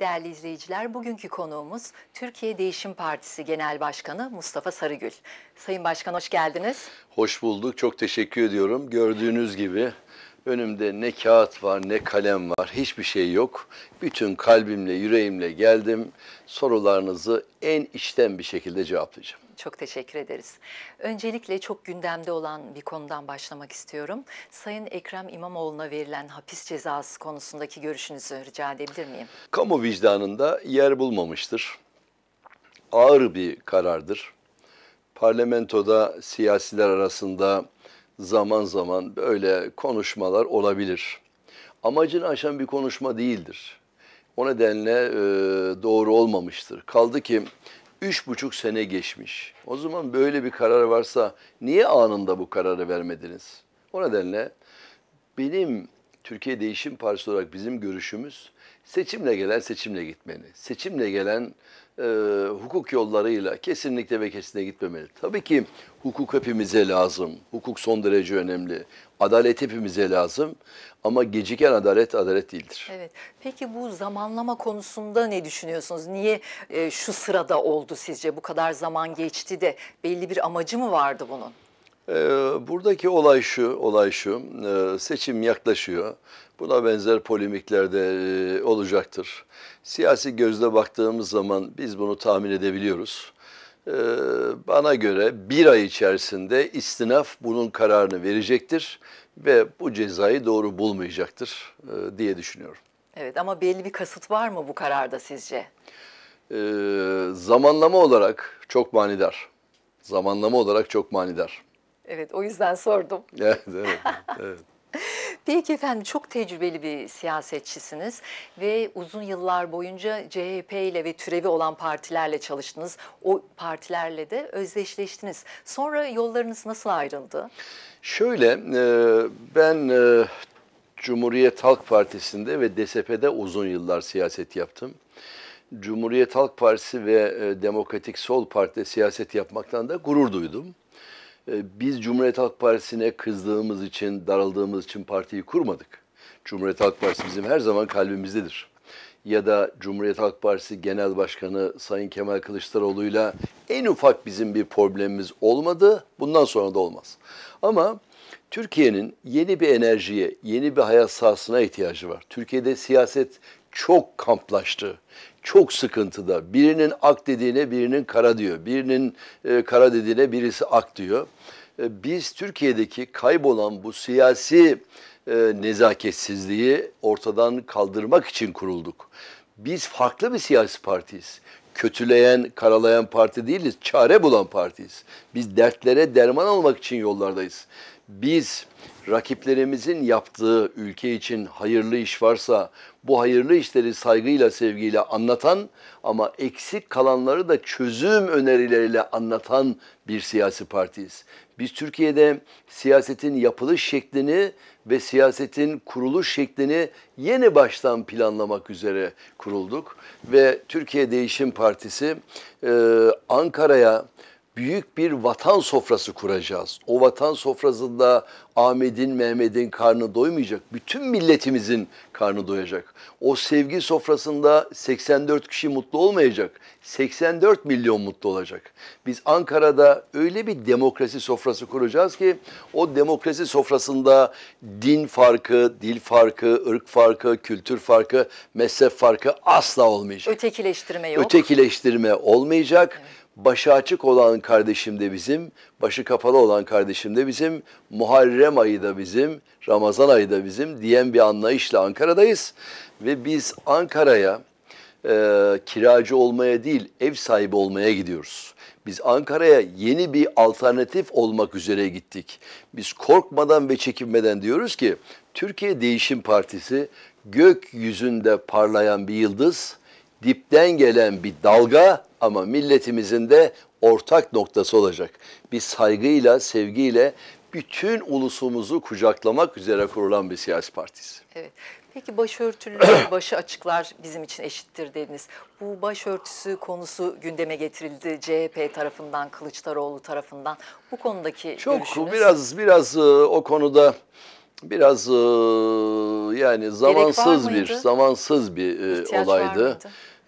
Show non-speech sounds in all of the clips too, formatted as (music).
Değerli izleyiciler, bugünkü konuğumuz Türkiye Değişim Partisi Genel Başkanı Mustafa Sarıgül. Sayın Başkan hoş geldiniz. Hoş bulduk, çok teşekkür ediyorum. Gördüğünüz gibi önümde ne kağıt var ne kalem var, hiçbir şey yok. Bütün kalbimle, yüreğimle geldim. Sorularınızı en içten bir şekilde cevaplayacağım. Çok teşekkür ederiz. Öncelikle çok gündemde olan bir konudan başlamak istiyorum. Sayın Ekrem İmamoğlu'na verilen hapis cezası konusundaki görüşünüzü rica edebilir miyim? Kamu vicdanında yer bulmamıştır. Ağır bir karardır. Parlamentoda siyasiler arasında zaman zaman böyle konuşmalar olabilir. Amacını aşan bir konuşma değildir. O nedenle e, doğru olmamıştır. Kaldı ki Üç buçuk sene geçmiş. O zaman böyle bir karar varsa niye anında bu kararı vermediniz? O nedenle benim Türkiye Değişim Partisi olarak bizim görüşümüz Seçimle gelen seçimle gitmeni, Seçimle gelen e, hukuk yollarıyla kesinlikle ve kesinlikle gitmemeli. Tabii ki hukuk hepimize lazım. Hukuk son derece önemli. Adalet hepimize lazım. Ama geciken adalet adalet değildir. Evet. Peki bu zamanlama konusunda ne düşünüyorsunuz? Niye e, şu sırada oldu sizce? Bu kadar zaman geçti de belli bir amacı mı vardı bunun? E, buradaki olay şu, olay şu, e, seçim yaklaşıyor Buna benzer polemikler de e, olacaktır. Siyasi gözle baktığımız zaman biz bunu tahmin edebiliyoruz. E, bana göre bir ay içerisinde istinaf bunun kararını verecektir ve bu cezayı doğru bulmayacaktır e, diye düşünüyorum. Evet ama belli bir kasıt var mı bu kararda sizce? Ee, zamanlama olarak çok manidar. Zamanlama olarak çok manidar. Evet o yüzden sordum. evet evet. evet. (laughs) (laughs) Peki efendim çok tecrübeli bir siyasetçisiniz ve uzun yıllar boyunca CHP ile ve türevi olan partilerle çalıştınız. O partilerle de özdeşleştiniz. Sonra yollarınız nasıl ayrıldı? Şöyle e, ben e, Cumhuriyet Halk Partisi'nde ve DSP'de uzun yıllar siyaset yaptım. Cumhuriyet Halk Partisi ve e, Demokratik Sol Parti'de siyaset yapmaktan da gurur duydum. Ee, biz Cumhuriyet Halk Partisi'ne kızdığımız için, daraldığımız için partiyi kurmadık. Cumhuriyet Halk Partisi bizim her zaman kalbimizdedir. Ya da Cumhuriyet Halk Partisi Genel Başkanı Sayın Kemal Kılıçdaroğlu'yla en ufak bizim bir problemimiz olmadı. Bundan sonra da olmaz. Ama Türkiye'nin yeni bir enerjiye, yeni bir hayat sahasına ihtiyacı var. Türkiye'de siyaset çok kamplaştı çok sıkıntıda. Birinin ak dediğine birinin kara diyor. Birinin e, kara dediğine birisi ak diyor. E, biz Türkiye'deki kaybolan bu siyasi e, nezaketsizliği ortadan kaldırmak için kurulduk. Biz farklı bir siyasi partiyiz. Kötüleyen, karalayan parti değiliz. Çare bulan partiyiz. Biz dertlere derman olmak için yollardayız. Biz rakiplerimizin yaptığı ülke için hayırlı iş varsa bu hayırlı işleri saygıyla, sevgiyle anlatan ama eksik kalanları da çözüm önerileriyle anlatan bir siyasi partiyiz. Biz Türkiye'de siyasetin yapılış şeklini ve siyasetin kuruluş şeklini yeni baştan planlamak üzere kurulduk ve Türkiye Değişim Partisi e, Ankara'ya büyük bir vatan sofrası kuracağız. O vatan sofrasında Ahmet'in, Mehmet'in karnı doymayacak. Bütün milletimizin karnı doyacak. O sevgi sofrasında 84 kişi mutlu olmayacak. 84 milyon mutlu olacak. Biz Ankara'da öyle bir demokrasi sofrası kuracağız ki o demokrasi sofrasında din farkı, dil farkı, ırk farkı, kültür farkı, mezhep farkı asla olmayacak. Ötekileştirme yok. Ötekileştirme olmayacak. Evet başı açık olan kardeşim de bizim, başı kapalı olan kardeşim de bizim, Muharrem ayı da bizim, Ramazan ayı da bizim diyen bir anlayışla Ankara'dayız. Ve biz Ankara'ya e, kiracı olmaya değil ev sahibi olmaya gidiyoruz. Biz Ankara'ya yeni bir alternatif olmak üzere gittik. Biz korkmadan ve çekinmeden diyoruz ki Türkiye Değişim Partisi gökyüzünde parlayan bir yıldız, dipten gelen bir dalga ama milletimizin de ortak noktası olacak. Bir saygıyla, sevgiyle bütün ulusumuzu kucaklamak üzere kurulan bir siyasi partisi. Evet. Peki başörtülü (clears throat) başı açıklar bizim için eşittir dediniz. Bu başörtüsü konusu gündeme getirildi CHP tarafından, Kılıçdaroğlu tarafından. Bu konudaki Çok görüşünüz? biraz biraz e, o konuda biraz e, yani zamansız bir zamansız bir e, İhtiyaç olaydı. Var mıydı?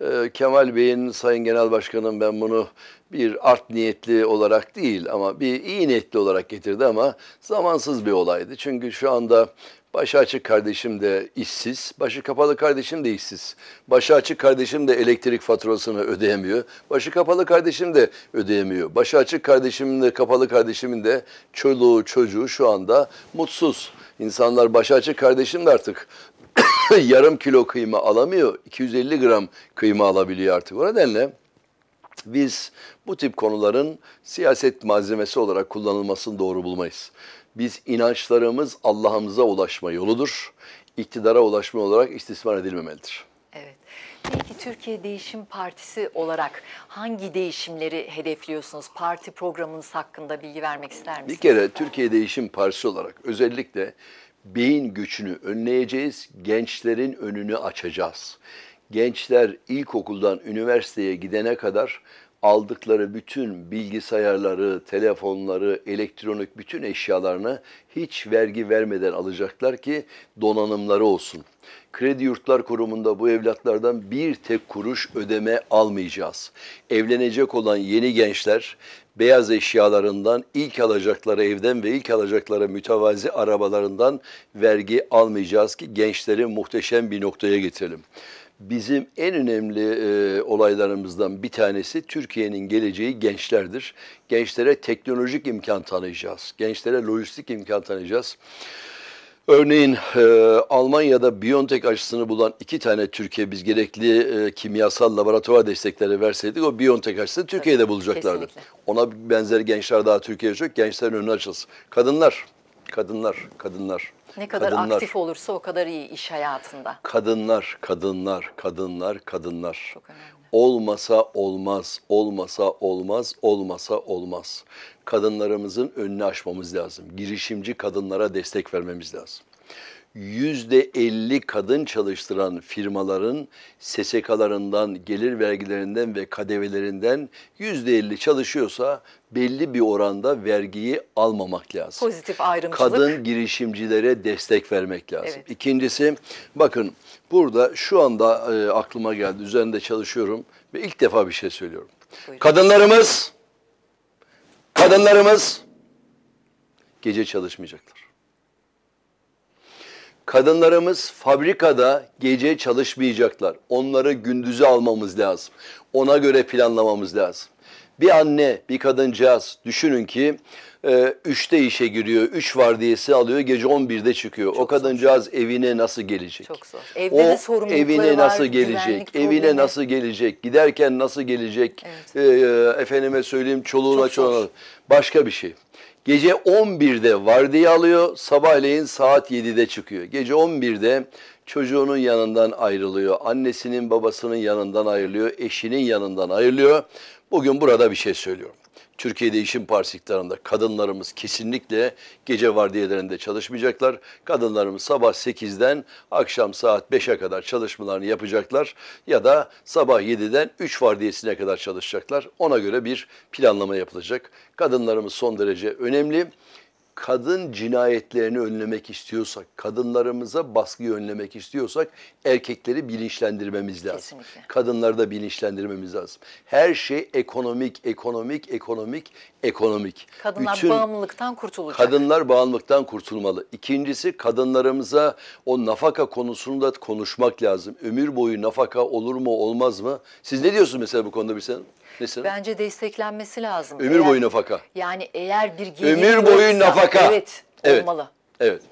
Ee, Kemal Bey'in Sayın Genel Başkanım ben bunu bir art niyetli olarak değil ama bir iyi niyetli olarak getirdi ama zamansız bir olaydı. Çünkü şu anda Başı açık kardeşim de işsiz, başı kapalı kardeşim de işsiz. Başı açık kardeşim de elektrik faturasını ödeyemiyor. Başı kapalı kardeşim de ödeyemiyor. Başı açık kardeşimin de kapalı kardeşimin de çoluğu çocuğu şu anda mutsuz. İnsanlar başı açık kardeşim de artık (laughs) yarım kilo kıyma alamıyor. 250 gram kıyma alabiliyor artık. O nedenle biz bu tip konuların siyaset malzemesi olarak kullanılmasını doğru bulmayız. Biz inançlarımız Allah'ımıza ulaşma yoludur. İktidara ulaşma olarak istismar edilmemelidir. Evet. Peki Türkiye Değişim Partisi olarak hangi değişimleri hedefliyorsunuz? Parti programınız hakkında bilgi vermek ister misiniz? Bir kere Türkiye Değişim Partisi olarak özellikle beyin göçünü önleyeceğiz, gençlerin önünü açacağız. Gençler ilkokuldan üniversiteye gidene kadar aldıkları bütün bilgisayarları, telefonları, elektronik bütün eşyalarını hiç vergi vermeden alacaklar ki donanımları olsun. Kredi Yurtlar Kurumu'nda bu evlatlardan bir tek kuruş ödeme almayacağız. Evlenecek olan yeni gençler beyaz eşyalarından ilk alacakları evden ve ilk alacakları mütevazi arabalarından vergi almayacağız ki gençleri muhteşem bir noktaya getirelim bizim en önemli e, olaylarımızdan bir tanesi Türkiye'nin geleceği gençlerdir. Gençlere teknolojik imkan tanıyacağız. Gençlere lojistik imkan tanıyacağız. Örneğin e, Almanya'da Biontech aşısını bulan iki tane Türkiye biz gerekli e, kimyasal laboratuvar destekleri verseydik o Biontech aşısını Türkiye'de bulacaklardı. Kesinlikle. Ona benzer gençler daha Türkiye'de çok gençlerin önüne açılsın. Kadınlar, kadınlar, kadınlar. Ne kadar kadınlar, aktif olursa o kadar iyi iş hayatında. Kadınlar, kadınlar, kadınlar, kadınlar. Çok önemli. Olmasa olmaz, olmasa olmaz, olmasa olmaz. Kadınlarımızın önünü açmamız lazım. Girişimci kadınlara destek vermemiz lazım. %50 kadın çalıştıran firmaların SSK'larından, gelir vergilerinden ve KDV'lerinden %50 çalışıyorsa belli bir oranda vergiyi almamak lazım. Pozitif ayrımcılık. Kadın girişimcilere destek vermek lazım. Evet. İkincisi bakın burada şu anda e, aklıma geldi, üzerinde çalışıyorum ve ilk defa bir şey söylüyorum. Buyurun. Kadınlarımız, kadınlarımız gece çalışmayacaklar. Kadınlarımız fabrikada gece çalışmayacaklar. Onları gündüzü almamız lazım. Ona göre planlamamız lazım. Bir anne, bir kadıncağız düşünün ki e, üçte işe giriyor, üç vardiyesi alıyor, gece 11'de çıkıyor. Çok o kadıncağız zor. evine nasıl gelecek? Çok zor. Evde o de sorumlulukları evine nasıl gelecek? Evine problemi. nasıl gelecek? Giderken nasıl gelecek? Evet. E, e, efendime söyleyeyim çoluğuna çoluğuna. Başka bir şey. Gece 11'de vardiya alıyor, sabahleyin saat 7'de çıkıyor. Gece 11'de çocuğunun yanından ayrılıyor, annesinin babasının yanından ayrılıyor, eşinin yanından ayrılıyor. Bugün burada bir şey söylüyorum. Türkiye'de işin partisi iktidarında kadınlarımız kesinlikle gece vardiyelerinde çalışmayacaklar. Kadınlarımız sabah 8'den akşam saat 5'e kadar çalışmalarını yapacaklar ya da sabah 7'den 3 vardiyesine kadar çalışacaklar. Ona göre bir planlama yapılacak. Kadınlarımız son derece önemli kadın cinayetlerini önlemek istiyorsak, kadınlarımıza baskı önlemek istiyorsak erkekleri bilinçlendirmemiz lazım. Kesinlikle. Kadınları da bilinçlendirmemiz lazım. Her şey ekonomik, ekonomik, ekonomik, ekonomik. Kadınlar Bütün, bağımlılıktan kurtulacak. Kadınlar bağımlılıktan kurtulmalı. İkincisi kadınlarımıza o nafaka konusunu da konuşmak lazım. Ömür boyu nafaka olur mu olmaz mı? Siz ne diyorsunuz mesela bu konuda bir sen? Mesela? Bence desteklenmesi lazım. Ömür eğer, boyu nafaka. Yani eğer bir gelir Ömür boyu yoksa, nafaka. Evet, evet, olmalı. Evet.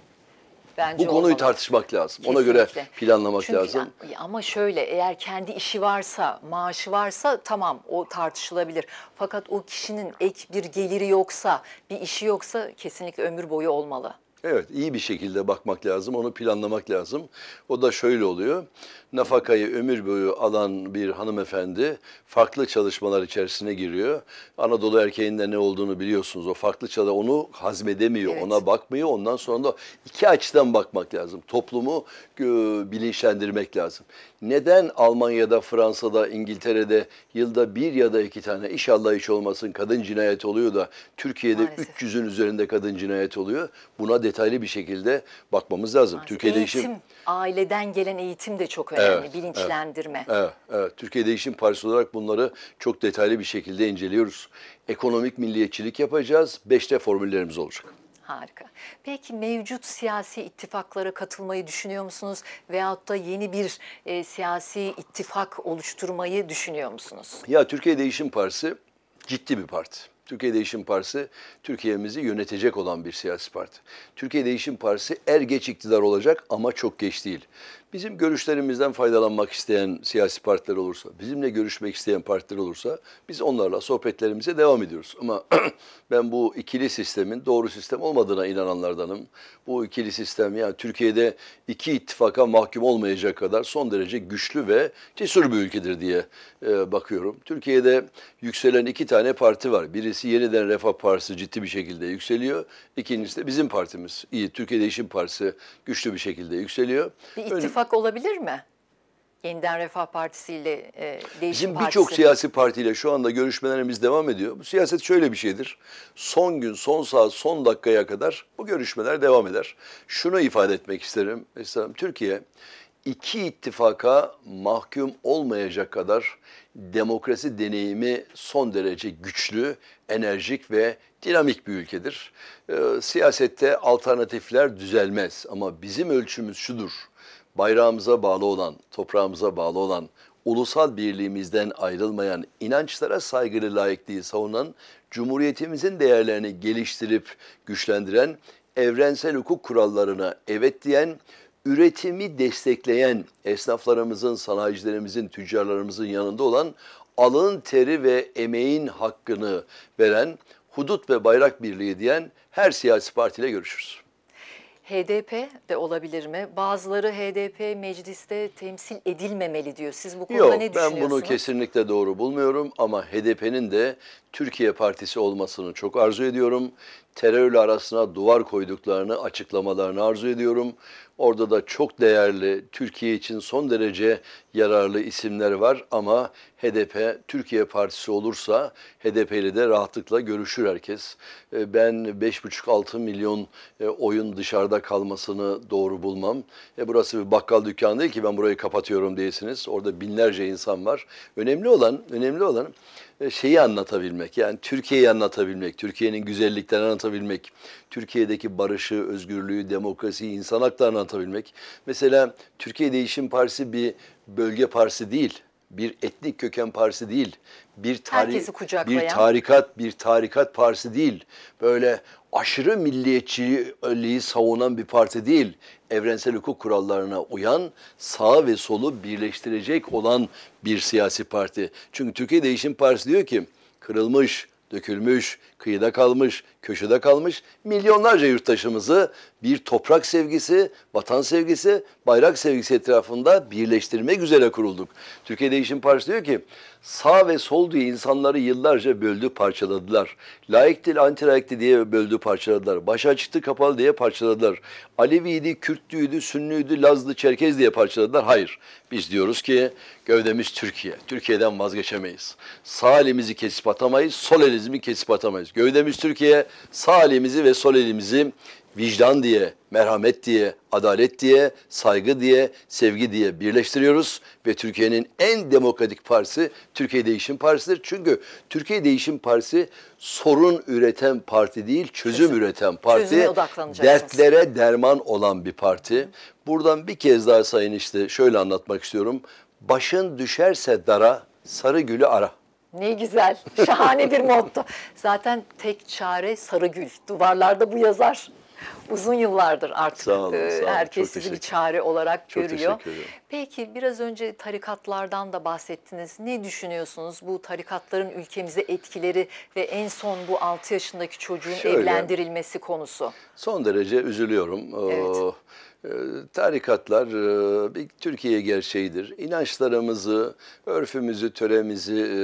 Bence Bu konuyu olmalı. tartışmak lazım. Kesinlikle. Ona göre planlamak Çünkü lazım. Yani, ama şöyle eğer kendi işi varsa, maaşı varsa tamam o tartışılabilir. Fakat o kişinin ek bir geliri yoksa, bir işi yoksa kesinlikle ömür boyu olmalı. Evet, iyi bir şekilde bakmak lazım, onu planlamak lazım. O da şöyle oluyor nafakayı ömür boyu alan bir hanımefendi farklı çalışmalar içerisine giriyor. Anadolu erkeğinde ne olduğunu biliyorsunuz. O farklı çada onu hazmedemiyor, evet. ona bakmıyor. Ondan sonra da iki açıdan bakmak lazım. Toplumu e, bilinçlendirmek lazım. Neden Almanya'da, Fransa'da, İngiltere'de yılda bir ya da iki tane inşallah hiç olmasın kadın cinayet oluyor da Türkiye'de Maalesef. 300'ün üzerinde kadın cinayet oluyor. Buna detaylı bir şekilde bakmamız lazım. Maalesef. Türkiye'de Eğitim. işin Aileden gelen eğitim de çok önemli, evet, bilinçlendirme. Evet, evet, evet. Türkiye Değişim Partisi olarak bunları çok detaylı bir şekilde inceliyoruz. Ekonomik milliyetçilik yapacağız, beşte formüllerimiz olacak. Harika. Peki mevcut siyasi ittifaklara katılmayı düşünüyor musunuz? Veyahut da yeni bir e, siyasi ittifak oluşturmayı düşünüyor musunuz? Ya Türkiye Değişim Partisi ciddi bir parti. Türkiye Değişim Partisi Türkiye'mizi yönetecek olan bir siyasi parti. Türkiye Değişim Partisi er geç iktidar olacak ama çok geç değil. Bizim görüşlerimizden faydalanmak isteyen siyasi partiler olursa, bizimle görüşmek isteyen partiler olursa biz onlarla sohbetlerimize devam ediyoruz. Ama (clears throat) ben bu ikili sistemin doğru sistem olmadığına inananlardanım. Bu ikili sistem yani Türkiye'de iki ittifaka mahkum olmayacak kadar son derece güçlü ve cesur bir ülkedir diye e, bakıyorum. Türkiye'de yükselen iki tane parti var. Birisi yeniden Refah Partisi ciddi bir şekilde yükseliyor. İkincisi de bizim partimiz. İyi Türkiye Değişim Partisi güçlü bir şekilde yükseliyor. Bir ittifak ittifak olabilir mi? Yeniden Refah Partisi ile e, Değişim Bizim birçok siyasi partiyle şu anda görüşmelerimiz devam ediyor. Bu siyaset şöyle bir şeydir. Son gün, son saat, son dakikaya kadar bu görüşmeler devam eder. Şunu ifade etmek isterim. Mesela Türkiye iki ittifaka mahkum olmayacak kadar demokrasi deneyimi son derece güçlü, enerjik ve dinamik bir ülkedir. E, siyasette alternatifler düzelmez ama bizim ölçümüz şudur bayrağımıza bağlı olan, toprağımıza bağlı olan, ulusal birliğimizden ayrılmayan, inançlara saygılı layıklığı savunan, Cumhuriyetimizin değerlerini geliştirip güçlendiren, evrensel hukuk kurallarına evet diyen, üretimi destekleyen esnaflarımızın, sanayicilerimizin, tüccarlarımızın yanında olan alın teri ve emeğin hakkını veren hudut ve bayrak birliği diyen her siyasi partiyle görüşürüz. HDP de olabilir mi? Bazıları HDP mecliste temsil edilmemeli diyor. Siz bu konuda Yok, ne düşünüyorsunuz? Ben bunu kesinlikle doğru bulmuyorum ama HDP'nin de Türkiye Partisi olmasını çok arzu ediyorum. Terörle arasına duvar koyduklarını, açıklamalarını arzu ediyorum. Orada da çok değerli, Türkiye için son derece yararlı isimler var ama HDP Türkiye Partisi olursa HDP ile de rahatlıkla görüşür herkes. E, ben 5,5-6 milyon e, oyun dışarıda kalmasını doğru bulmam. E, burası bir bakkal dükkanı değil ki ben burayı kapatıyorum diyesiniz. Orada binlerce insan var. Önemli olan, önemli olan şeyi anlatabilmek. Yani Türkiye'yi anlatabilmek, Türkiye'nin güzelliklerini anlatabilmek, Türkiye'deki barışı, özgürlüğü, demokrasiyi, insan haklarını anlatabilmek. Mesela Türkiye Değişim Partisi bir bölge partisi değil, bir etnik köken partisi değil, bir tarih, bir tarikat, bir tarikat partisi değil. Böyle aşırı milliyetçiliği savunan bir parti değil. Evrensel hukuk kurallarına uyan, sağ ve solu birleştirecek olan bir siyasi parti. Çünkü Türkiye Değişim Partisi diyor ki, kırılmış, dökülmüş, kıyıda kalmış, köşede kalmış milyonlarca yurttaşımızı bir toprak sevgisi, vatan sevgisi, bayrak sevgisi etrafında birleştirmek üzere kurulduk. Türkiye Değişim Partisi diyor ki sağ ve sol diye insanları yıllarca böldü parçaladılar. Laik dil antilaikti diye böldü parçaladılar. Başa çıktı kapalı diye parçaladılar. Aleviydi, Kürtlüydü, Sünnüydü, Lazlı, Çerkez diye parçaladılar. Hayır. Biz diyoruz ki gövdemiz Türkiye. Türkiye'den vazgeçemeyiz. Sağ elimizi kesip atamayız, sol elimizi kesip atamayız ederiz. Gövdemiz Türkiye sağ elimizi ve sol elimizi vicdan diye, merhamet diye, adalet diye, saygı diye, sevgi diye birleştiriyoruz. Ve Türkiye'nin en demokratik partisi Türkiye Değişim Partisi'dir. Çünkü Türkiye Değişim Partisi sorun üreten parti değil, çözüm Kesin. üreten parti. Dertlere derman olan bir parti. Buradan bir kez daha sayın işte şöyle anlatmak istiyorum. Başın düşerse dara, sarı gülü ara. Ne güzel, şahane bir motto. Zaten tek çare sarı gül. Duvarlarda bu yazar uzun yıllardır artık sağ olun, e, sağ olun. herkes Çok sizi bir çare olarak Çok görüyor. Peki biraz önce tarikatlardan da bahsettiniz. Ne düşünüyorsunuz bu tarikatların ülkemize etkileri ve en son bu 6 yaşındaki çocuğun Şöyle, evlendirilmesi konusu? Son derece üzülüyorum. Ee, evet. Ee, ee, tarikatlar e, bir Türkiye gerçeğidir. İnançlarımızı, örfümüzü, töremizi e,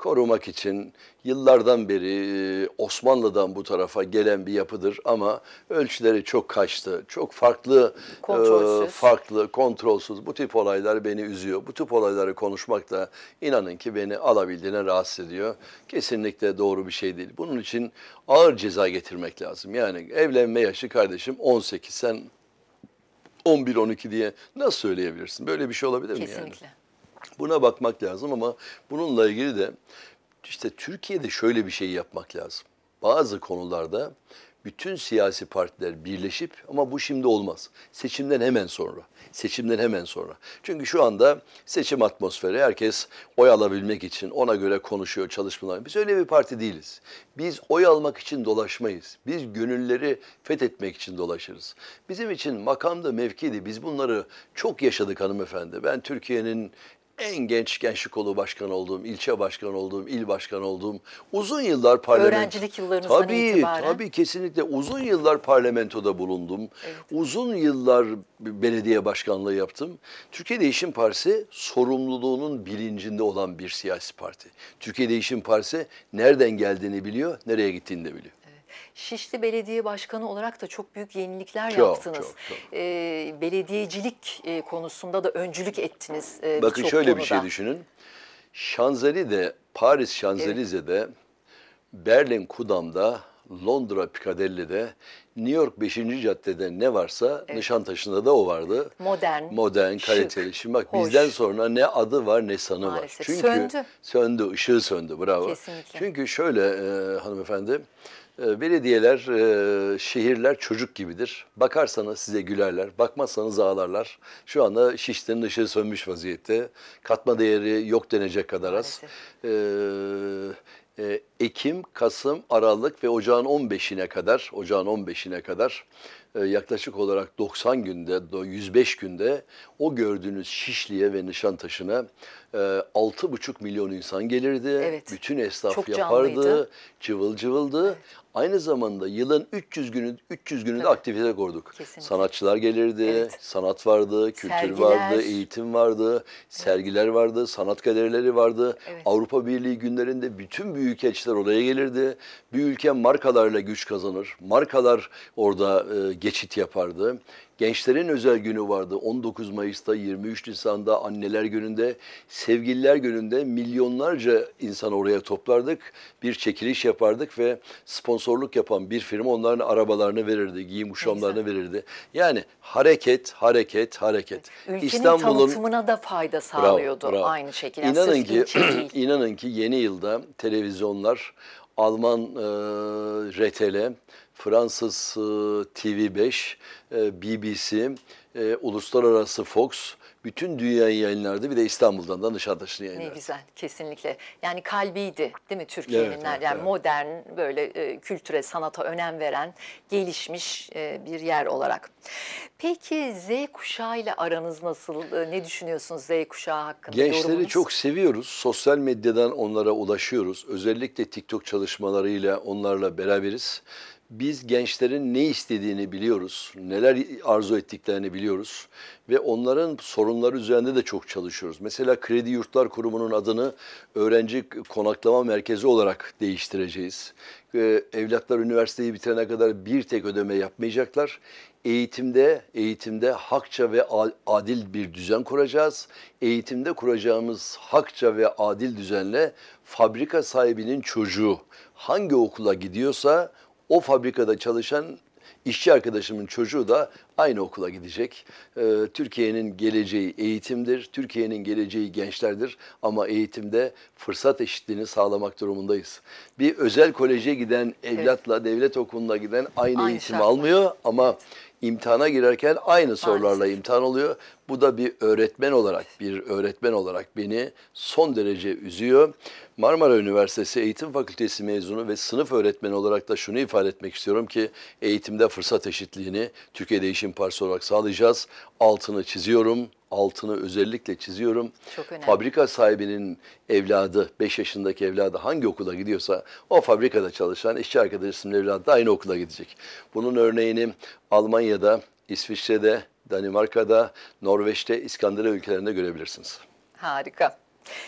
korumak için yıllardan beri e, Osmanlı'dan bu tarafa gelen bir yapıdır ama ölçüleri çok kaçtı. Çok farklı, e, kontrolsüz. E, farklı, kontrolsüz. Bu tip olaylar beni üzüyor. Bu tip olayları konuşmak da inanın ki beni alabildiğine rahatsız ediyor. Kesinlikle doğru bir şey değil. Bunun için ağır ceza getirmek lazım. Yani evlenme yaşı kardeşim 18 sen 11-12 diye nasıl söyleyebilirsin? Böyle bir şey olabilir Kesinlikle. mi yani? Kesinlikle. Buna bakmak lazım ama bununla ilgili de işte Türkiye'de şöyle bir şey yapmak lazım. Bazı konularda bütün siyasi partiler birleşip ama bu şimdi olmaz. Seçimden hemen sonra. Seçimden hemen sonra. Çünkü şu anda seçim atmosferi herkes oy alabilmek için ona göre konuşuyor, çalışmalar. Biz öyle bir parti değiliz. Biz oy almak için dolaşmayız. Biz gönülleri fethetmek için dolaşırız. Bizim için makamda, mevkidi biz bunları çok yaşadık hanımefendi. Ben Türkiye'nin en genç gençlik kolu başkanı olduğum, ilçe başkanı olduğum, il başkanı olduğum uzun yıllar parlamento... Öğrencilik yıllarınızdan tabii, itibaren. Tabii kesinlikle uzun yıllar parlamentoda bulundum. Evet. Uzun yıllar belediye başkanlığı yaptım. Türkiye Değişim Partisi sorumluluğunun bilincinde olan bir siyasi parti. Türkiye Değişim Partisi nereden geldiğini biliyor, nereye gittiğini de biliyor. Şişli Belediye Başkanı olarak da çok büyük yenilikler çok, yaptınız. Çok, çok. E, belediyecilik e, konusunda da öncülük ettiniz. E, Bakın şöyle konuda. bir şey düşünün. Şanzeli'de, Paris Şanzelize'de, evet. Berlin Kudam'da, Londra Piccadilly'de, New York 5. caddede ne varsa evet. Nişantaşı'nda da o vardı. Modern, Modern kaliteli. Şık, Şimdi bak hoş. bizden sonra ne adı var ne sanı Maalesef. var. Çünkü söndü. söndü, ışığı söndü bravo. Kesinlikle. Çünkü şöyle e, hanımefendi, ee, belediyeler, e, şehirler çocuk gibidir. Bakarsanız size gülerler, bakmazsanız ağlarlar. Şu anda şişlerin ışığı sönmüş vaziyette. Katma değeri yok denecek kadar az. Maalesef. Ee, e, Ekim, Kasım, Aralık ve Ocağın 15'ine kadar, Ocağın 15'ine kadar e, yaklaşık olarak 90 günde, 105 günde o gördüğünüz Şişli'ye ve Nişantaşı'na ee, altı buçuk milyon insan gelirdi. Evet. Bütün esnaf Çok yapardı. Canlıydı. Cıvıl cıvıldı. Evet. Aynı zamanda yılın 300 günü 300 günü de aktivite kurduk. Kesinlikle. Sanatçılar gelirdi, evet. sanat vardı, kültür Sergiler. vardı, eğitim vardı, evet. sergiler vardı, sanat galerileri vardı. Evet. Avrupa Birliği günlerinde bütün büyük büyükelçiler oraya gelirdi. Bir ülke markalarla güç kazanır. Markalar orada e, geçit yapardı. Gençlerin özel günü vardı. 19 Mayıs'ta, 23 Nisan'da, Anneler Günü'nde, Sevgililer Günü'nde milyonlarca insan oraya toplardık. Bir çekiliş yapardık ve sponsorluk yapan bir firma onların arabalarını verirdi, giyim uşamlarını verirdi. Yani hareket, hareket, hareket. Ülkenin İstanbul'un tanıtımına da fayda sağlıyordu bravo, bravo. aynı şekilde. İnanın ki, (clears throat) inanın ki yeni yılda televizyonlar Alman e, RTL Fransız e, TV5, BBC, e, e, Uluslararası Fox, bütün dünyayı yayınlardı. Bir de İstanbul'dan da dışarıdaşını yayınlardı. Ne güzel kesinlikle. Yani kalbiydi değil mi Türkiye'nin? Evet, evet, yani evet. modern böyle kültüre, sanata önem veren gelişmiş bir yer olarak. Peki Z kuşağı ile aranız nasıl? ne düşünüyorsunuz Z kuşağı hakkında? Gençleri yorumunuz? çok seviyoruz. Sosyal medyadan onlara ulaşıyoruz. Özellikle TikTok çalışmalarıyla onlarla beraberiz biz gençlerin ne istediğini biliyoruz, neler arzu ettiklerini biliyoruz ve onların sorunları üzerinde de çok çalışıyoruz. Mesela Kredi Yurtlar Kurumu'nun adını öğrenci konaklama merkezi olarak değiştireceğiz. Ee, evlatlar üniversiteyi bitirene kadar bir tek ödeme yapmayacaklar. Eğitimde, eğitimde hakça ve adil bir düzen kuracağız. Eğitimde kuracağımız hakça ve adil düzenle fabrika sahibinin çocuğu hangi okula gidiyorsa o fabrikada çalışan işçi arkadaşımın çocuğu da aynı okula gidecek. Ee, Türkiye'nin geleceği eğitimdir, Türkiye'nin geleceği gençlerdir ama eğitimde fırsat eşitliğini sağlamak durumundayız. Bir özel koleje giden evlatla evet. devlet okuluna giden aynı, aynı eğitimi şartlar. almıyor ama evet imtihana girerken aynı sorularla Maalesef. imtihan oluyor. Bu da bir öğretmen olarak, bir öğretmen olarak beni son derece üzüyor. Marmara Üniversitesi Eğitim Fakültesi mezunu ve sınıf öğretmeni olarak da şunu ifade etmek istiyorum ki eğitimde fırsat eşitliğini Türkiye Değişim Partisi olarak sağlayacağız. Altını çiziyorum altını özellikle çiziyorum. Çok önemli. Fabrika sahibinin evladı, 5 yaşındaki evladı hangi okula gidiyorsa o fabrikada çalışan işçi arkadaşımın evladı da aynı okula gidecek. Bunun örneğini Almanya'da, İsviçre'de, Danimarka'da, Norveç'te, İskandinav ülkelerinde görebilirsiniz. Harika.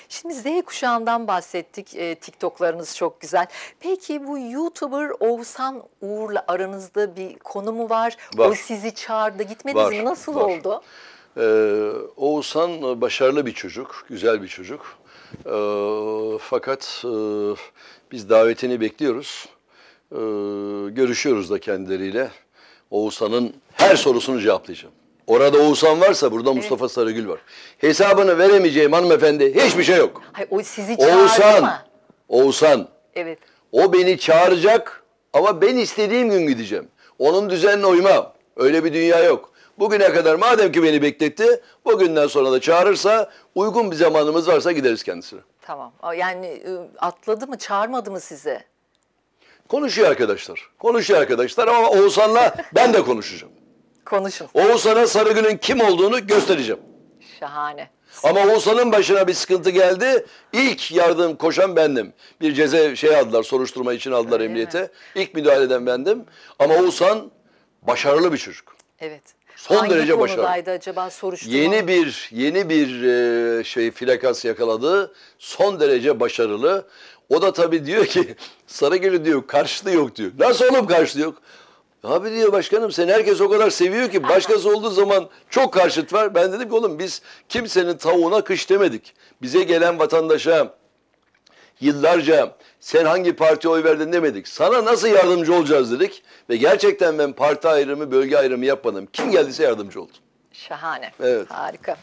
Şimdi Z kuşağından bahsettik. E, TikTok'larınız çok güzel. Peki bu YouTuber Oğuzhan Uğur'la aranızda bir konu mu var? var. O sizi çağırdı. Gitmediniz var. mi? Nasıl var. oldu? Var. Ee, Oğuzhan başarılı bir çocuk, güzel bir çocuk. Ee, fakat e, biz davetini bekliyoruz. Ee, görüşüyoruz da kendileriyle. Oğuzhan'ın her sorusunu cevaplayacağım. Orada Oğuzhan varsa burada evet. Mustafa Sarıgül var. Hesabını veremeyeceğim hanımefendi hiçbir şey yok. Hayır, o sizi Oğuzhan, Oğuzhan. Evet. O beni çağıracak ama ben istediğim gün gideceğim. Onun düzenine uymam. Öyle bir dünya yok. Bugüne kadar madem ki beni bekletti, bugünden sonra da çağırırsa uygun bir zamanımız varsa gideriz kendisine. Tamam. Yani e, atladı mı, çağırmadı mı size? Konuşuyor arkadaşlar. Konuşuyor arkadaşlar ama Oğuzhan'la ben de konuşacağım. Konuşun. Oğuzhan'a Sarıgül'ün kim olduğunu göstereceğim. Şahane. Ama Oğuzhan'ın başına bir sıkıntı geldi. İlk yardım koşan bendim. Bir ceza şey aldılar, soruşturma için aldılar Öyle emniyete. Mi? İlk müdahaleden bendim. Ama Oğuzhan başarılı bir çocuk. Evet son Hangi derece başarılı. Hangi acaba soruşturma? Yeni bir yeni bir e, şey flakas yakaladı. Son derece başarılı. O da tabii diyor ki (laughs) Sarıgül'ü diyor karşılığı yok diyor. Nasıl oğlum karşılığı yok? Abi diyor başkanım sen herkes o kadar seviyor ki başkası olduğu zaman çok karşıt var. Ben dedim ki oğlum biz kimsenin tavuğuna kış demedik. Bize gelen vatandaşa yıllarca sen hangi partiye oy verdin demedik. Sana nasıl yardımcı olacağız dedik ve gerçekten ben parti ayrımı, bölge ayrımı yapmadım. Kim geldiyse yardımcı oldum. Şahane. Evet. Harika.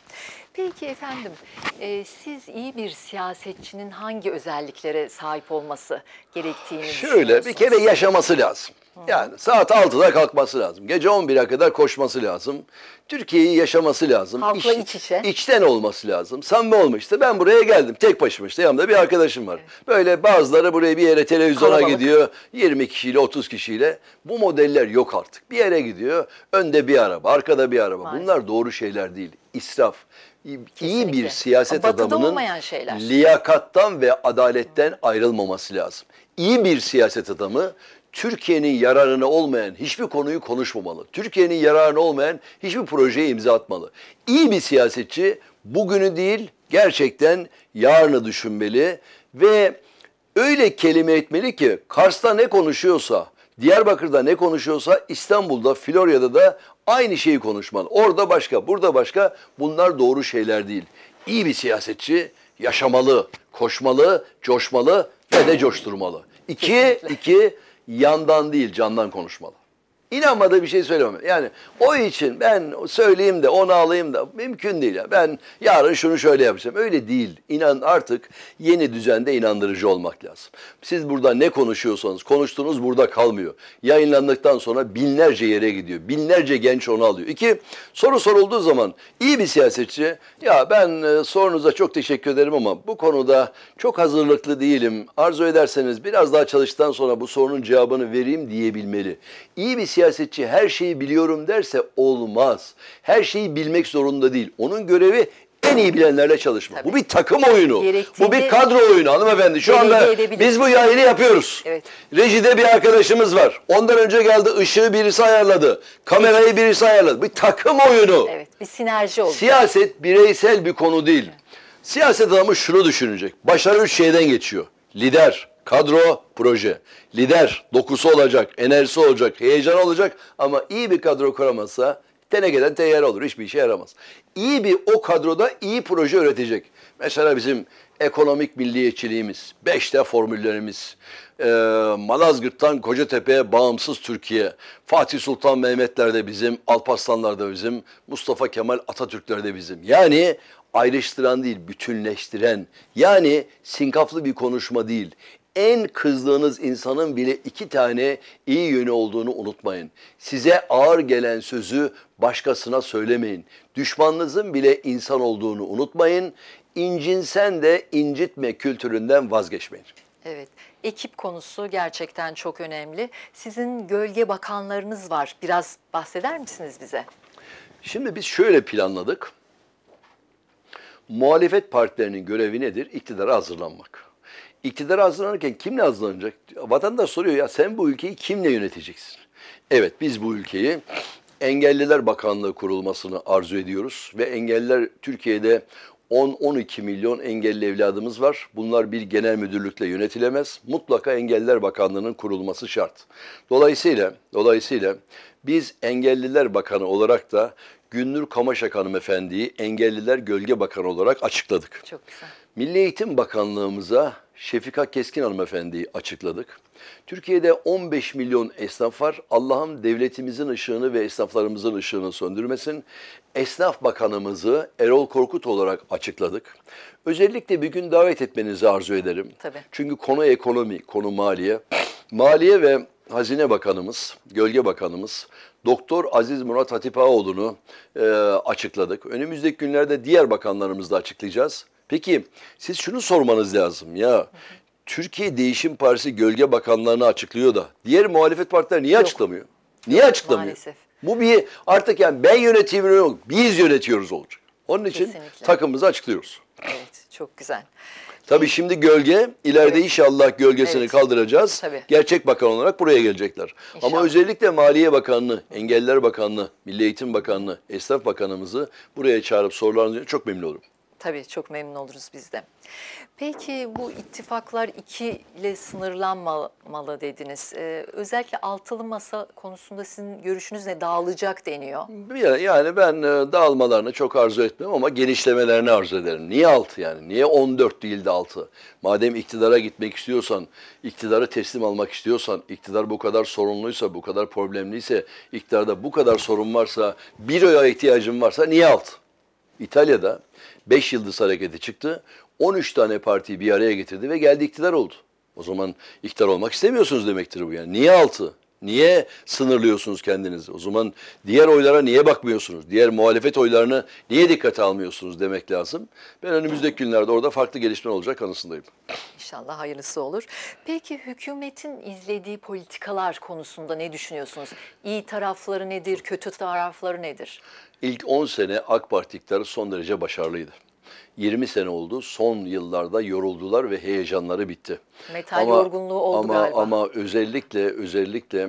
Peki efendim, e, siz iyi bir siyasetçinin hangi özelliklere sahip olması gerektiğini Şöyle bir kere yaşaması lazım. Yani saat 6'da kalkması lazım. Gece 11'e kadar koşması lazım. Türkiye'yi yaşaması lazım. Halkla iç içe. İçten olması lazım. Samimi olmak işte. Ben buraya geldim. Tek başıma işte. Yanımda bir arkadaşım var. Böyle bazıları buraya bir yere televizyona Kalabalık. gidiyor. 20 kişiyle 30 kişiyle. Bu modeller yok artık. Bir yere gidiyor. Önde bir araba, arkada bir araba. Maalesef. Bunlar doğru şeyler değil. İsraf. İyi bir siyaset Batı'da adamının liyakattan ve adaletten ayrılmaması lazım. İyi bir siyaset adamı Türkiye'nin yararına olmayan hiçbir konuyu konuşmamalı. Türkiye'nin yararına olmayan hiçbir projeye imza atmalı. İyi bir siyasetçi bugünü değil gerçekten yarını düşünmeli ve öyle kelime etmeli ki Kars'ta ne konuşuyorsa, Diyarbakır'da ne konuşuyorsa İstanbul'da, Florya'da da aynı şeyi konuşmalı. Orada başka, burada başka bunlar doğru şeyler değil. İyi bir siyasetçi yaşamalı, koşmalı, coşmalı ve de coşturmalı. İki, Kesinlikle. iki yandan değil candan konuşmalı. İnanmadığı bir şey söylemem. Yani o için ben söyleyeyim de onu alayım da mümkün değil. Ya. Ben yarın şunu şöyle yapacağım. Öyle değil. İnan artık yeni düzende inandırıcı olmak lazım. Siz burada ne konuşuyorsanız konuştuğunuz burada kalmıyor. Yayınlandıktan sonra binlerce yere gidiyor. Binlerce genç onu alıyor. İki, soru sorulduğu zaman iyi bir siyasetçi ya ben e, sorunuza çok teşekkür ederim ama bu konuda çok hazırlıklı değilim. Arzu ederseniz biraz daha çalıştıktan sonra bu sorunun cevabını vereyim diyebilmeli. İyi bir siyasetçi her şeyi biliyorum derse olmaz. Her şeyi bilmek zorunda değil. Onun görevi en iyi bilenlerle çalışma. Tabii. Bu bir takım oyunu. Bu bir kadro oyunu hanımefendi. Şu anda biz bu yayını yapıyoruz. Evet. Rejide bir arkadaşımız var. Ondan önce geldi ışığı birisi ayarladı. Kamerayı birisi ayarladı. Bir takım oyunu. Evet bir sinerji oldu. Siyaset bireysel bir konu değil. Evet. Siyaset adamı şunu düşünecek. Başarı üç şeyden geçiyor. Lider, Kadro proje. Lider dokusu olacak, enerjisi olacak, heyecan olacak ama iyi bir kadro kuramazsa tenekeden teyyar olur. Hiçbir işe yaramaz. İyi bir o kadroda iyi proje üretecek. Mesela bizim ekonomik milliyetçiliğimiz, beşte formüllerimiz, e, Kocatepe'ye bağımsız Türkiye, Fatih Sultan Mehmetler de bizim, Alparslanlar da bizim, Mustafa Kemal Atatürkler de bizim. Yani ayrıştıran değil, bütünleştiren. Yani sinkaflı bir konuşma değil, en kızdığınız insanın bile iki tane iyi yönü olduğunu unutmayın. Size ağır gelen sözü başkasına söylemeyin. Düşmanınızın bile insan olduğunu unutmayın. İncinsen de incitme kültüründen vazgeçmeyin. Evet, ekip konusu gerçekten çok önemli. Sizin gölge bakanlarınız var. Biraz bahseder misiniz bize? Şimdi biz şöyle planladık. Muhalefet partilerinin görevi nedir? İktidara hazırlanmak iktidara hazırlanırken kimle hazırlanacak? Vatandaş soruyor ya sen bu ülkeyi kimle yöneteceksin? Evet biz bu ülkeyi Engelliler Bakanlığı kurulmasını arzu ediyoruz ve engelliler Türkiye'de 10-12 milyon engelli evladımız var. Bunlar bir genel müdürlükle yönetilemez. Mutlaka Engelliler Bakanlığı'nın kurulması şart. Dolayısıyla dolayısıyla biz Engelliler Bakanı olarak da Gündür Kamaşak Hanımefendi'yi Engelliler Gölge Bakanı olarak açıkladık. Çok güzel. Milli Eğitim Bakanlığımıza Şefika Keskin hanımefendiyi açıkladık. Türkiye'de 15 milyon esnaf var. Allah'ım devletimizin ışığını ve esnaflarımızın ışığını söndürmesin. Esnaf Bakanımızı Erol Korkut olarak açıkladık. Özellikle bir gün davet etmenizi arzu ederim. Tabii. Çünkü konu ekonomi, konu maliye. Maliye ve Hazine Bakanımız, Gölge Bakanımız Doktor Aziz Murat Hatipaoğlu'nu e, açıkladık. Önümüzdeki günlerde diğer bakanlarımızı da açıklayacağız. Peki siz şunu sormanız lazım ya. Türkiye Değişim Partisi gölge bakanlarını açıklıyor da diğer muhalefet partiler niye Yok. açıklamıyor? Niye Yok, açıklamıyor? Maalesef. Bu bir artık yani ben yönetimiyorum yok biz yönetiyoruz olacak. Onun için Kesinlikle. takımımızı açıklıyoruz. Evet çok güzel. Tabii şimdi gölge ileride evet. inşallah gölgesini evet. kaldıracağız. Tabii. Gerçek bakan olarak buraya gelecekler. İnşallah. Ama özellikle Maliye Bakanlığı, Engeller Bakanlığı, Milli Eğitim Bakanlığı, Esnaf Bakanımızı buraya çağırıp sorularınızı çok memnun olurum. Tabii çok memnun oluruz biz de. Peki bu ittifaklar iki ile sınırlanmamalı dediniz. Ee, özellikle altılı masa konusunda sizin görüşünüz ne? Dağılacak deniyor. Yani ben e, dağılmalarını çok arzu etmiyorum ama genişlemelerini arzu ederim. Niye 6 yani? Niye 14 değil de 6? Madem iktidara gitmek istiyorsan, iktidara teslim almak istiyorsan, iktidar bu kadar sorunluysa, bu kadar problemliyse, iktidarda bu kadar sorun varsa, bir oya ihtiyacın varsa niye 6? İtalya'da 5 yıldız hareketi çıktı. 13 tane partiyi bir araya getirdi ve geldi iktidar oldu. O zaman iktidar olmak istemiyorsunuz demektir bu yani. Niye altı? Niye sınırlıyorsunuz kendinizi? O zaman diğer oylara niye bakmıyorsunuz? Diğer muhalefet oylarını niye dikkate almıyorsunuz demek lazım. Ben önümüzdeki günlerde orada farklı gelişme olacak anısındayım. İnşallah hayırlısı olur. Peki hükümetin izlediği politikalar konusunda ne düşünüyorsunuz? İyi tarafları nedir, kötü tarafları nedir? İlk 10 sene AK Parti iktidarı son derece başarılıydı. 20 sene oldu. Son yıllarda yoruldular ve heyecanları bitti. Metal ama, yorgunluğu oldu ama, galiba. Ama özellikle özellikle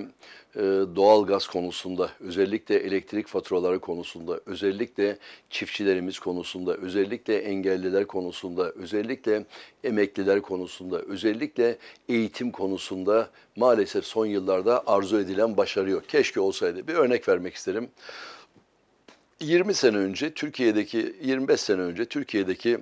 e, doğal gaz konusunda, özellikle elektrik faturaları konusunda, özellikle çiftçilerimiz konusunda, özellikle engelliler konusunda, özellikle emekliler konusunda, özellikle eğitim konusunda maalesef son yıllarda arzu edilen başarı yok. Keşke olsaydı. Bir örnek vermek isterim. 20 sene önce Türkiye'deki 25 sene önce Türkiye'deki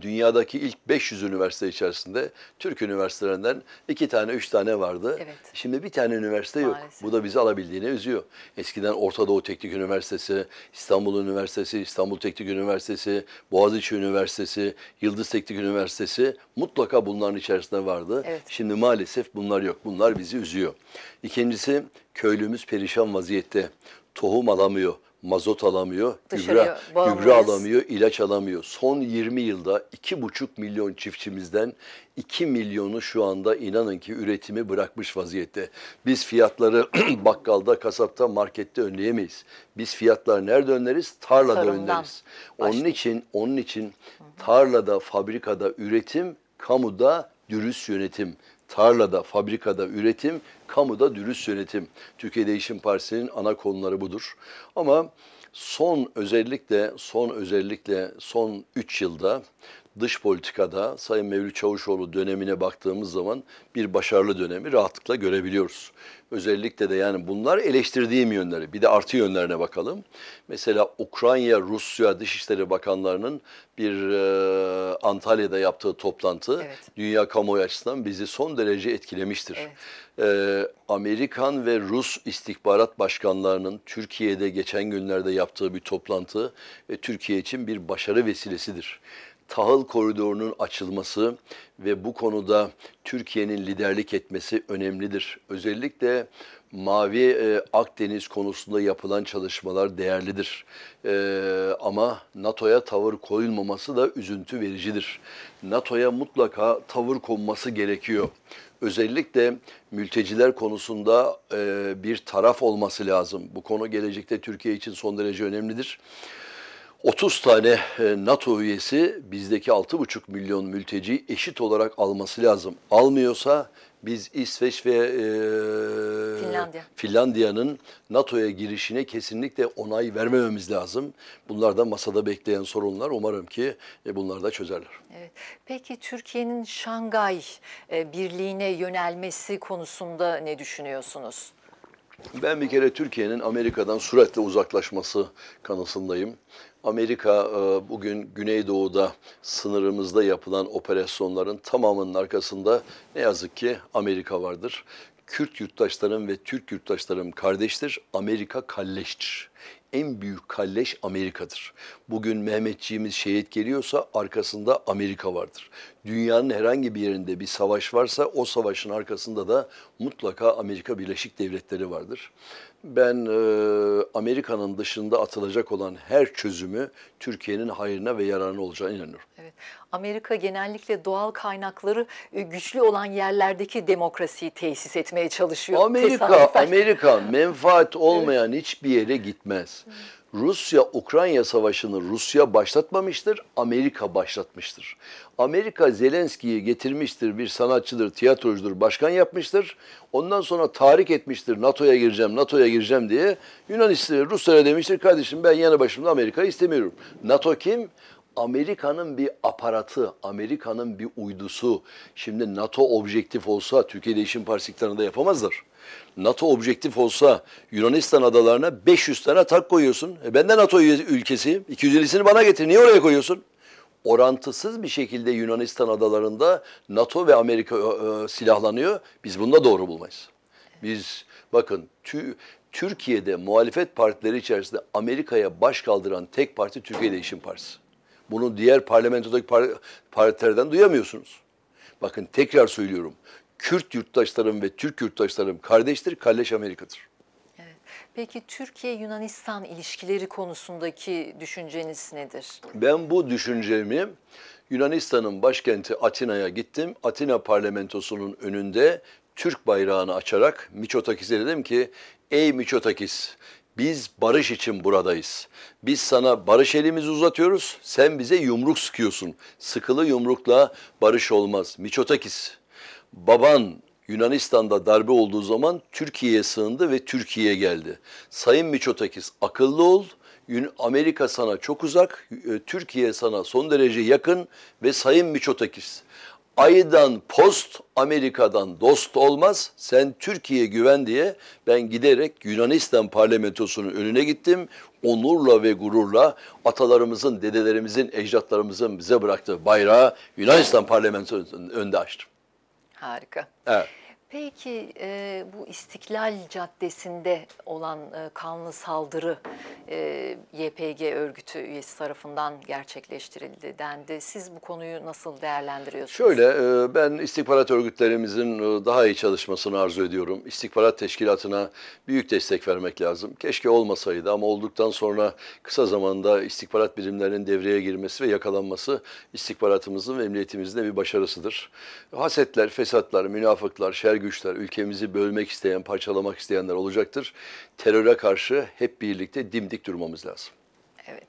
dünyadaki ilk 500 üniversite içerisinde Türk üniversitelerinden iki tane, üç tane vardı. Evet. Şimdi bir tane üniversite yok. Maalesef. Bu da bizi alabildiğini üzüyor. Eskiden Orta Doğu Teknik Üniversitesi, İstanbul Üniversitesi, İstanbul Teknik Üniversitesi, Boğaziçi Üniversitesi, Yıldız Teknik Üniversitesi mutlaka bunların içerisinde vardı. Evet. Şimdi maalesef bunlar yok. Bunlar bizi üzüyor. İkincisi köylümüz perişan vaziyette. Tohum alamıyor mazot alamıyor, Dışarıya gübre, gübre alamıyor, ilaç alamıyor. Son 20 yılda 2,5 milyon çiftçimizden 2 milyonu şu anda inanın ki üretimi bırakmış vaziyette. Biz fiyatları (clears throat) bakkalda, kasapta, markette önleyemeyiz. Biz fiyatlar nerede önleriz? Tarlada Tarımdan önleriz. Başlayayım. Onun için onun için tarlada, fabrikada üretim, kamuda dürüst yönetim tarlada, fabrikada üretim, kamuda dürüst yönetim. Türkiye Değişim Partisi'nin ana konuları budur. Ama son özellikle son özellikle son 3 yılda dış politikada Sayın Mevlüt Çavuşoğlu dönemine baktığımız zaman bir başarılı dönemi rahatlıkla görebiliyoruz. Özellikle de yani bunlar eleştirdiğim yönleri. Bir de artı yönlerine bakalım. Mesela Ukrayna, Rusya Dışişleri Bakanlarının bir e, Antalya'da yaptığı toplantı evet. dünya kamuoyu açısından bizi son derece etkilemiştir. Evet. E, Amerikan ve Rus istihbarat başkanlarının Türkiye'de geçen günlerde yaptığı bir toplantı e, Türkiye için bir başarı vesilesidir tahıl koridorunun açılması ve bu konuda Türkiye'nin liderlik etmesi önemlidir. Özellikle Mavi e, Akdeniz konusunda yapılan çalışmalar değerlidir. E, ama NATO'ya tavır koyulmaması da üzüntü vericidir. NATO'ya mutlaka tavır konması gerekiyor. Özellikle mülteciler konusunda e, bir taraf olması lazım. Bu konu gelecekte Türkiye için son derece önemlidir. 30 tane e, NATO üyesi bizdeki 6,5 milyon mülteciyi eşit olarak alması lazım. Almıyorsa biz İsveç ve e, Finlandiya. Finlandiya'nın NATO'ya girişine kesinlikle onay vermememiz lazım. Bunlar da masada bekleyen sorunlar. Umarım ki e, bunlar da çözerler. Evet. Peki Türkiye'nin Şangay e, Birliği'ne yönelmesi konusunda ne düşünüyorsunuz? Ben bir kere Türkiye'nin Amerika'dan süratle uzaklaşması kanısındayım. Amerika e, bugün Güneydoğu'da sınırımızda yapılan operasyonların tamamının arkasında ne yazık ki Amerika vardır. Kürt yurttaşlarım ve Türk yurttaşlarım kardeştir. Amerika kalleştir. En büyük kalleş Amerika'dır. Bugün Mehmetçiğimiz şehit geliyorsa arkasında Amerika vardır. Dünyanın herhangi bir yerinde bir savaş varsa o savaşın arkasında da mutlaka Amerika Birleşik Devletleri vardır. Ben e, Amerika'nın dışında atılacak olan her çözümü Türkiye'nin hayrına ve yararına olacağına inanıyorum. Evet. Amerika genellikle doğal kaynakları e, güçlü olan yerlerdeki demokrasiyi tesis etmeye çalışıyor. Amerika, Amerika menfaat (laughs) olmayan evet. hiçbir yere gitmez. Evet. Rusya-Ukrayna savaşını Rusya başlatmamıştır, Amerika başlatmıştır. Amerika Zelenski'yi getirmiştir, bir sanatçıdır, tiyatrocudur, başkan yapmıştır. Ondan sonra tahrik etmiştir, NATO'ya gireceğim, NATO'ya gireceğim diye. Yunanistan, Ruslara demiştir, kardeşim ben yanı başımda Amerika istemiyorum. NATO kim? Amerika'nın bir aparatı, Amerika'nın bir uydusu. Şimdi NATO objektif olsa Türkiye Türkiye'de işin parsiklarında yapamazlar. NATO objektif olsa Yunanistan adalarına 500 tane tak koyuyorsun. E ben de NATO ülkesiyim. 250'sini bana getir. Niye oraya koyuyorsun? Orantısız bir şekilde Yunanistan adalarında NATO ve Amerika e, e silahlanıyor. Biz bunda doğru bulmayız. Biz bakın tü, Türkiye'de muhalefet partileri içerisinde Amerika'ya baş kaldıran tek parti Türkiye İşin Partisi. Bunu diğer parlamentodaki par partilerden duyamıyorsunuz. Bakın tekrar söylüyorum. Kürt yurttaşlarım ve Türk yurttaşlarım kardeştir, kardeş Amerika'dır. Peki Türkiye-Yunanistan ilişkileri konusundaki düşünceniz nedir? Ben bu düşüncemi Yunanistan'ın başkenti Atina'ya gittim. Atina parlamentosunun önünde Türk bayrağını açarak Miçotakis'e dedim ki ey Miçotakis biz barış için buradayız. Biz sana barış elimizi uzatıyoruz, sen bize yumruk sıkıyorsun. Sıkılı yumrukla barış olmaz. Miçotakis, baban Yunanistan'da darbe olduğu zaman Türkiye'ye sığındı ve Türkiye'ye geldi. Sayın Miçotakis akıllı ol, Amerika sana çok uzak, e, Türkiye sana son derece yakın ve Sayın Miçotakis Aydan post Amerika'dan dost olmaz. Sen Türkiye'ye güven diye ben giderek Yunanistan parlamentosunun önüne gittim. Onurla ve gururla atalarımızın, dedelerimizin, ecdatlarımızın bize bıraktığı bayrağı Yunanistan parlamentosunun önünde açtım. Harika. Evet. Peki e, bu İstiklal Caddesi'nde olan e, kanlı saldırı e, YPG örgütü üyesi tarafından gerçekleştirildi dendi. Siz bu konuyu nasıl değerlendiriyorsunuz? Şöyle e, ben istihbarat örgütlerimizin e, daha iyi çalışmasını arzu ediyorum. İstihbarat teşkilatına büyük destek vermek lazım. Keşke olmasaydı ama olduktan sonra kısa zamanda istihbarat birimlerinin devreye girmesi ve yakalanması istihbaratımızın ve emniyetimizin de bir başarısıdır. Hasetler, fesatlar, münafıklar, şer güçler, ülkemizi bölmek isteyen, parçalamak isteyenler olacaktır. Teröre karşı hep birlikte dimdik durmamız lazım. Evet.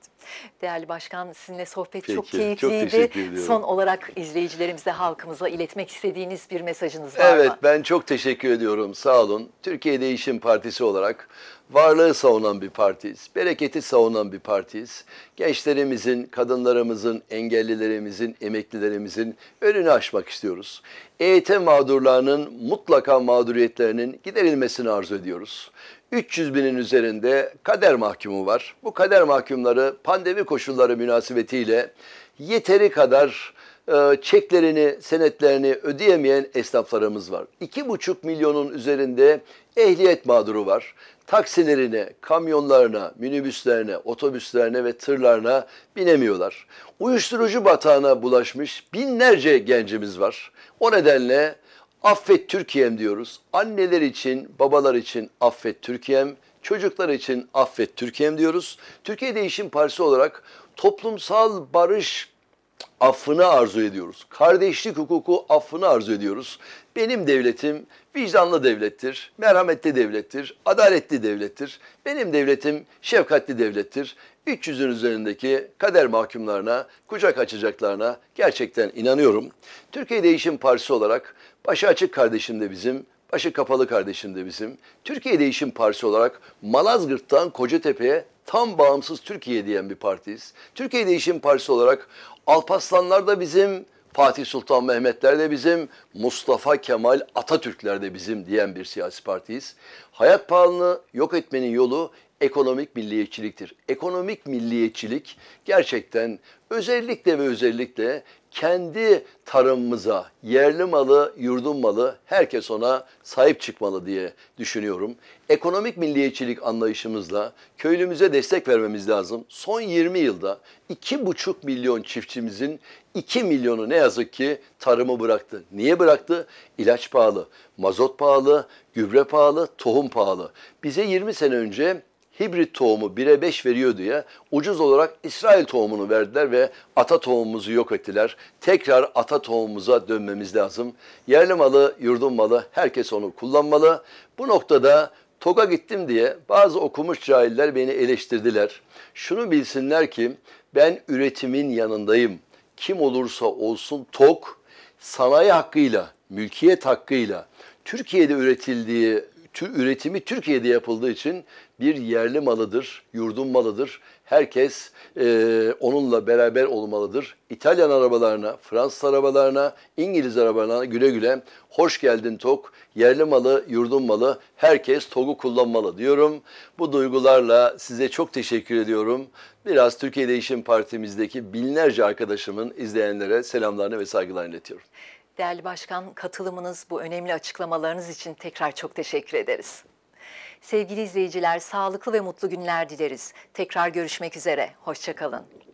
Değerli Başkan sizinle sohbet Peki, çok keyifliydi. Çok Son olarak izleyicilerimize, halkımıza iletmek istediğiniz bir mesajınız var evet, mı? Evet ben çok teşekkür ediyorum. Sağ olun. Türkiye Değişim Partisi olarak varlığı savunan bir partiyiz, bereketi savunan bir partiyiz. Gençlerimizin, kadınlarımızın, engellilerimizin, emeklilerimizin önünü açmak istiyoruz. EYT mağdurlarının mutlaka mağduriyetlerinin giderilmesini arzu ediyoruz. 300 binin üzerinde kader mahkumu var. Bu kader mahkumları pandemi koşulları münasebetiyle yeteri kadar e, çeklerini, senetlerini ödeyemeyen esnaflarımız var. 2,5 milyonun üzerinde ehliyet mağduru var taksilerine, kamyonlarına, minibüslerine, otobüslerine ve tırlarına binemiyorlar. Uyuşturucu batağına bulaşmış binlerce gencimiz var. O nedenle affet Türkiye'm diyoruz. Anneler için, babalar için affet Türkiye'm, çocuklar için affet Türkiye'm diyoruz. Türkiye Değişim Partisi olarak toplumsal barış affını arzu ediyoruz. Kardeşlik hukuku affını arzu ediyoruz. Benim devletim vicdanlı devlettir, merhametli devlettir, adaletli devlettir. Benim devletim şefkatli devlettir. 300'ün üzerindeki kader mahkumlarına, kucak açacaklarına gerçekten inanıyorum. Türkiye Değişim Partisi olarak başı açık kardeşim de bizim, başı kapalı kardeşim de bizim. Türkiye Değişim Partisi olarak Malazgirt'tan Kocatepe'ye tam bağımsız Türkiye diyen bir partiyiz. Türkiye Değişim Partisi olarak Alparslanlar da bizim, Fatih Sultan Mehmetler de bizim, Mustafa Kemal Atatürkler de bizim diyen bir siyasi partiyiz. Hayat pahalılığını yok etmenin yolu ekonomik milliyetçiliktir. Ekonomik milliyetçilik gerçekten özellikle ve özellikle kendi tarımımıza, yerli malı, yurdun malı herkes ona sahip çıkmalı diye düşünüyorum. Ekonomik milliyetçilik anlayışımızla köylümüze destek vermemiz lazım. Son 20 yılda 2,5 milyon çiftçimizin 2 milyonu ne yazık ki tarımı bıraktı. Niye bıraktı? İlaç pahalı, mazot pahalı, gübre pahalı, tohum pahalı. Bize 20 sene önce hibrit tohumu 1'e 5 veriyordu diye ucuz olarak İsrail tohumunu verdiler ve ata tohumumuzu yok ettiler. Tekrar ata tohumumuza dönmemiz lazım. Yerli malı, yurdun malı herkes onu kullanmalı. Bu noktada TOG'a gittim diye bazı okumuş cahiller beni eleştirdiler. Şunu bilsinler ki ben üretimin yanındayım. Kim olursa olsun TOG sanayi hakkıyla, mülkiyet hakkıyla Türkiye'de üretildiği tür üretimi Türkiye'de yapıldığı için bir yerli malıdır, yurdun malıdır. Herkes e, onunla beraber olmalıdır. İtalyan arabalarına, Fransız arabalarına, İngiliz arabalarına güle güle hoş geldin TOK, yerli malı, yurdun malı, herkes TOG'u kullanmalı diyorum. Bu duygularla size çok teşekkür ediyorum. Biraz Türkiye Değişim Partimizdeki binlerce arkadaşımın izleyenlere selamlarını ve saygılarını iletiyorum. Değerli Başkan, katılımınız, bu önemli açıklamalarınız için tekrar çok teşekkür ederiz. Sevgili izleyiciler, sağlıklı ve mutlu günler dileriz. Tekrar görüşmek üzere, hoşçakalın.